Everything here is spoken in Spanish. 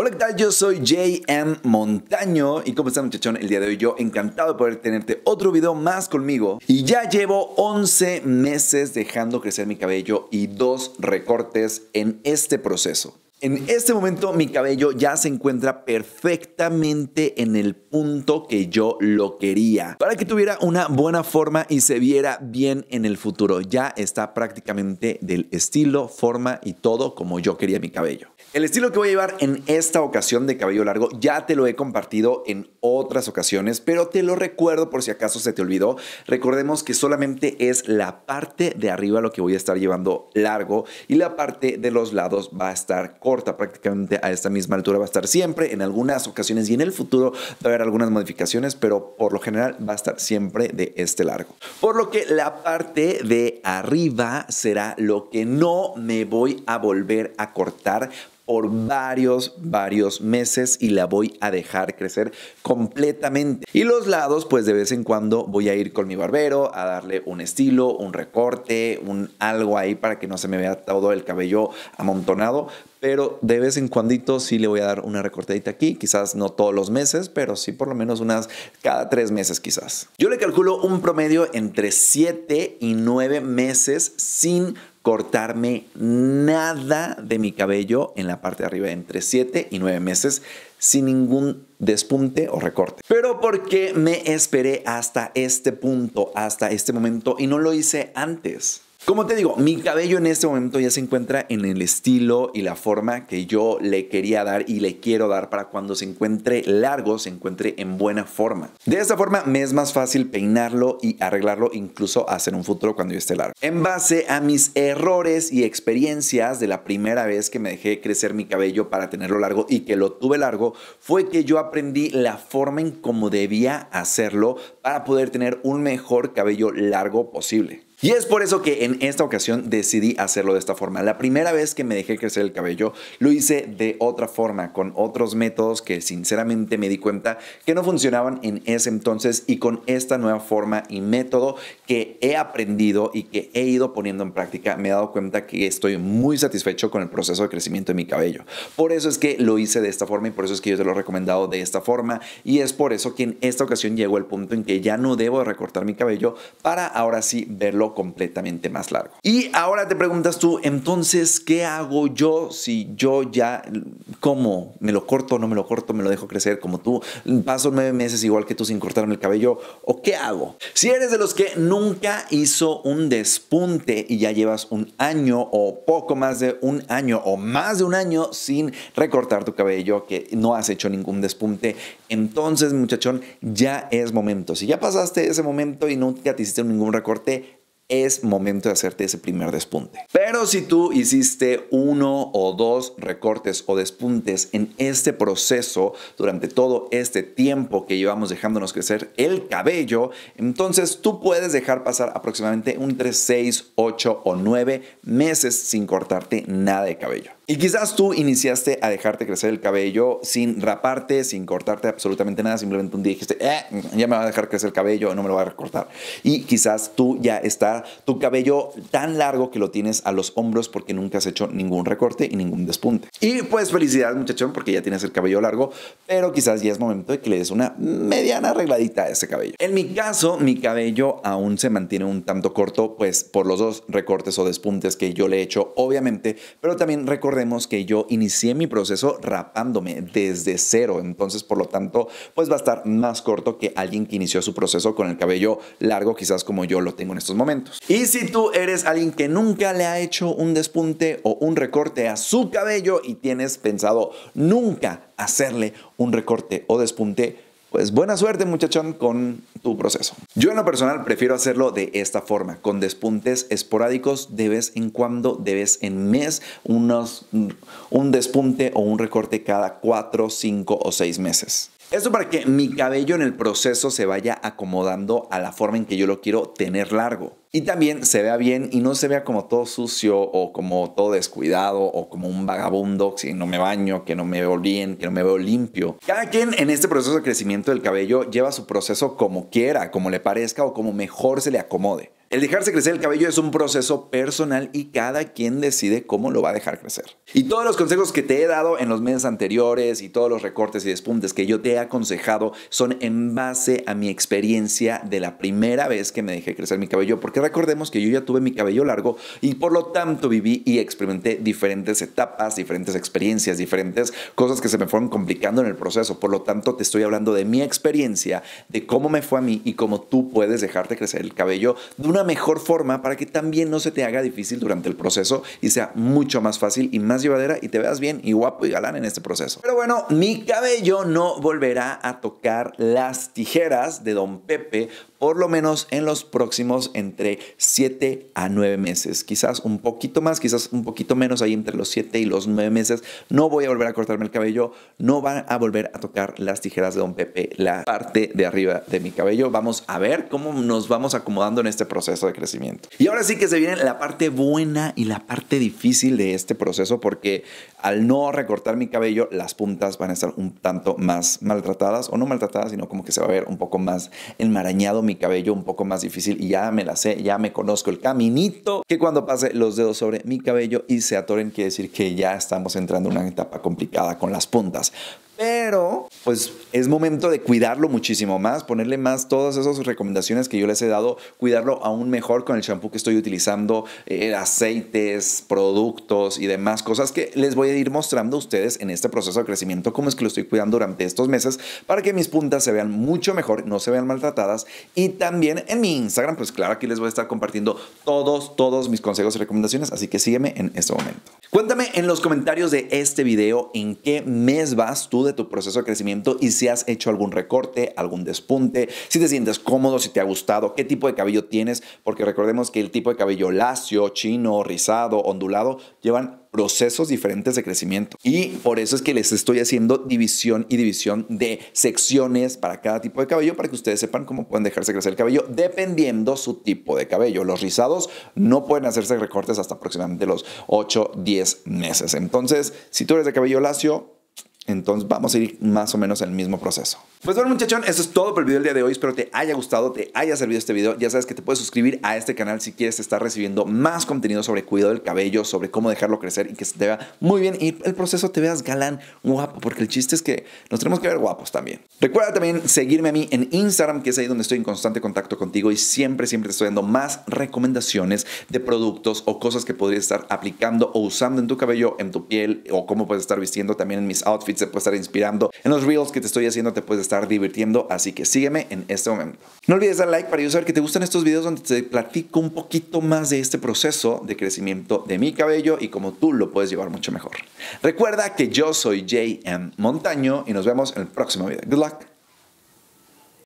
Hola, ¿qué tal? Yo soy JM Montaño y ¿cómo están muchachón, el día de hoy yo encantado de poder tenerte otro video más conmigo y ya llevo 11 meses dejando crecer mi cabello y dos recortes en este proceso. En este momento mi cabello ya se encuentra perfectamente en el punto que yo lo quería para que tuviera una buena forma y se viera bien en el futuro. Ya está prácticamente del estilo, forma y todo como yo quería mi cabello. El estilo que voy a llevar en esta ocasión de cabello largo ya te lo he compartido en otras ocasiones, pero te lo recuerdo por si acaso se te olvidó. Recordemos que solamente es la parte de arriba lo que voy a estar llevando largo y la parte de los lados va a estar corta, prácticamente a esta misma altura va a estar siempre, en algunas ocasiones y en el futuro va a haber algunas modificaciones, pero por lo general va a estar siempre de este largo. Por lo que la parte de arriba será lo que no me voy a volver a cortar por varios, varios meses y la voy a dejar crecer completamente. Y los lados, pues de vez en cuando voy a ir con mi barbero a darle un estilo, un recorte, un algo ahí para que no se me vea todo el cabello amontonado. Pero de vez en cuando sí le voy a dar una recortadita aquí, quizás no todos los meses, pero sí por lo menos unas cada tres meses quizás. Yo le calculo un promedio entre 7 y 9 meses sin cortarme nada de mi cabello en la parte de arriba entre 7 y 9 meses sin ningún despunte o recorte. Pero por qué me esperé hasta este punto, hasta este momento y no lo hice antes? Como te digo, mi cabello en este momento ya se encuentra en el estilo y la forma que yo le quería dar y le quiero dar para cuando se encuentre largo, se encuentre en buena forma. De esta forma me es más fácil peinarlo y arreglarlo incluso hacer un futuro cuando yo esté largo. En base a mis errores y experiencias de la primera vez que me dejé crecer mi cabello para tenerlo largo y que lo tuve largo, fue que yo aprendí la forma en cómo debía hacerlo para poder tener un mejor cabello largo posible. Y es por eso que en esta ocasión decidí hacerlo de esta forma. La primera vez que me dejé crecer el cabello lo hice de otra forma, con otros métodos que sinceramente me di cuenta que no funcionaban en ese entonces y con esta nueva forma y método que he aprendido y que he ido poniendo en práctica, me he dado cuenta que estoy muy satisfecho con el proceso de crecimiento de mi cabello. Por eso es que lo hice de esta forma y por eso es que yo te lo he recomendado de esta forma y es por eso que en esta ocasión llegó el punto en que ya no debo recortar mi cabello para ahora sí verlo completamente más largo. Y ahora te preguntas tú, entonces, ¿qué hago yo si yo ya, cómo, me lo corto, no me lo corto, me lo dejo crecer como tú, paso nueve meses igual que tú sin cortarme el cabello, o qué hago? Si eres de los que nunca hizo un despunte y ya llevas un año o poco más de un año o más de un año sin recortar tu cabello, que no has hecho ningún despunte, entonces muchachón, ya es momento. Si ya pasaste ese momento y nunca te hiciste ningún recorte, es momento de hacerte ese primer despunte. Pero si tú hiciste uno o dos recortes o despuntes en este proceso durante todo este tiempo que llevamos dejándonos crecer el cabello, entonces tú puedes dejar pasar aproximadamente un 3, 6, 8 o 9 meses sin cortarte nada de cabello. Y quizás tú iniciaste a dejarte crecer el cabello sin raparte, sin cortarte absolutamente nada. Simplemente un día dijiste, eh, ya me va a dejar crecer el cabello, no me lo va a recortar. Y quizás tú ya está tu cabello tan largo que lo tienes a los hombros porque nunca has hecho ningún recorte y ningún despunte. Y pues felicidades muchachón porque ya tienes el cabello largo, pero quizás ya es momento de que le des una mediana arregladita a ese cabello. En mi caso, mi cabello aún se mantiene un tanto corto, pues por los dos recortes o despuntes que yo le he hecho, obviamente, pero también recordemos que yo inicié mi proceso rapándome desde cero, entonces por lo tanto, pues va a estar más corto que alguien que inició su proceso con el cabello largo, quizás como yo lo tengo en estos momentos. Y si tú eres alguien que nunca le ha hecho un despunte o un recorte a su cabello, y tienes pensado nunca hacerle un recorte o despunte, pues buena suerte muchachón con tu proceso. Yo en lo personal prefiero hacerlo de esta forma, con despuntes esporádicos de vez en cuando, de vez en mes, unos, un despunte o un recorte cada 4, 5 o 6 meses. Esto para que mi cabello en el proceso se vaya acomodando a la forma en que yo lo quiero tener largo. Y también se vea bien y no se vea como todo sucio o como todo descuidado o como un vagabundo, que si no me baño, que no me veo bien, que no me veo limpio. Cada quien en este proceso de crecimiento del cabello lleva su proceso como quiera, como le parezca o como mejor se le acomode. El dejarse crecer el cabello es un proceso personal y cada quien decide cómo lo va a dejar crecer. Y todos los consejos que te he dado en los meses anteriores y todos los recortes y despuntes que yo te he aconsejado son en base a mi experiencia de la primera vez que me dejé crecer mi cabello porque recordemos que yo ya tuve mi cabello largo y por lo tanto viví y experimenté diferentes etapas, diferentes experiencias, diferentes cosas que se me fueron complicando en el proceso. Por lo tanto, te estoy hablando de mi experiencia, de cómo me fue a mí y cómo tú puedes dejarte crecer el cabello de una mejor forma para que también no se te haga difícil durante el proceso y sea mucho más fácil y más llevadera y te veas bien y guapo y galán en este proceso. Pero bueno, mi cabello no volverá a tocar las tijeras de Don Pepe por lo menos en los próximos entre 7 a 9 meses. Quizás un poquito más, quizás un poquito menos ahí entre los 7 y los 9 meses. No voy a volver a cortarme el cabello, no van a volver a tocar las tijeras de Don Pepe, la parte de arriba de mi cabello. Vamos a ver cómo nos vamos acomodando en este proceso de crecimiento. Y ahora sí que se viene la parte buena y la parte difícil de este proceso porque al no recortar mi cabello, las puntas van a estar un tanto más maltratadas o no maltratadas, sino como que se va a ver un poco más enmarañado mi cabello un poco más difícil y ya me la sé, ya me conozco el caminito que cuando pase los dedos sobre mi cabello y se atoren quiere decir que ya estamos entrando en una etapa complicada con las puntas. Pero pues es momento de cuidarlo muchísimo más, ponerle más todas esas recomendaciones que yo les he dado, cuidarlo aún mejor con el shampoo que estoy utilizando, eh, aceites, productos y demás cosas que les voy a ir mostrando a ustedes en este proceso de crecimiento, cómo es que lo estoy cuidando durante estos meses para que mis puntas se vean mucho mejor, no se vean maltratadas. Y también en mi Instagram, pues claro, aquí les voy a estar compartiendo todos, todos mis consejos y recomendaciones, así que sígueme en este momento. Cuéntame en los comentarios de este video en qué mes vas tú de tu proceso de crecimiento y si has hecho algún recorte, algún despunte, si te sientes cómodo, si te ha gustado, qué tipo de cabello tienes, porque recordemos que el tipo de cabello lacio, chino, rizado, ondulado, llevan procesos diferentes de crecimiento. Y por eso es que les estoy haciendo división y división de secciones para cada tipo de cabello para que ustedes sepan cómo pueden dejarse crecer el cabello dependiendo su tipo de cabello. Los rizados no pueden hacerse recortes hasta aproximadamente los 8, 10 meses. Entonces, si tú eres de cabello lacio, entonces vamos a ir más o menos en el mismo proceso. Pues bueno muchachón, eso es todo por el video del día de hoy. Espero te haya gustado, te haya servido este video. Ya sabes que te puedes suscribir a este canal si quieres estar recibiendo más contenido sobre cuidado del cabello, sobre cómo dejarlo crecer y que se te vea muy bien y el proceso te veas galán, guapo, porque el chiste es que nos tenemos que ver guapos también. Recuerda también seguirme a mí en Instagram, que es ahí donde estoy en constante contacto contigo y siempre, siempre te estoy dando más recomendaciones de productos o cosas que podrías estar aplicando o usando en tu cabello, en tu piel o cómo puedes estar vistiendo también en mis outfits, te puedes estar inspirando. En los reels que te estoy haciendo te puedes estar divirtiendo, así que sígueme en este momento. No olvides dar like para yo saber que te gustan estos videos donde te platico un poquito más de este proceso de crecimiento de mi cabello y cómo tú lo puedes llevar mucho mejor. Recuerda que yo soy JM Montaño y nos vemos en el próximo video. Good luck.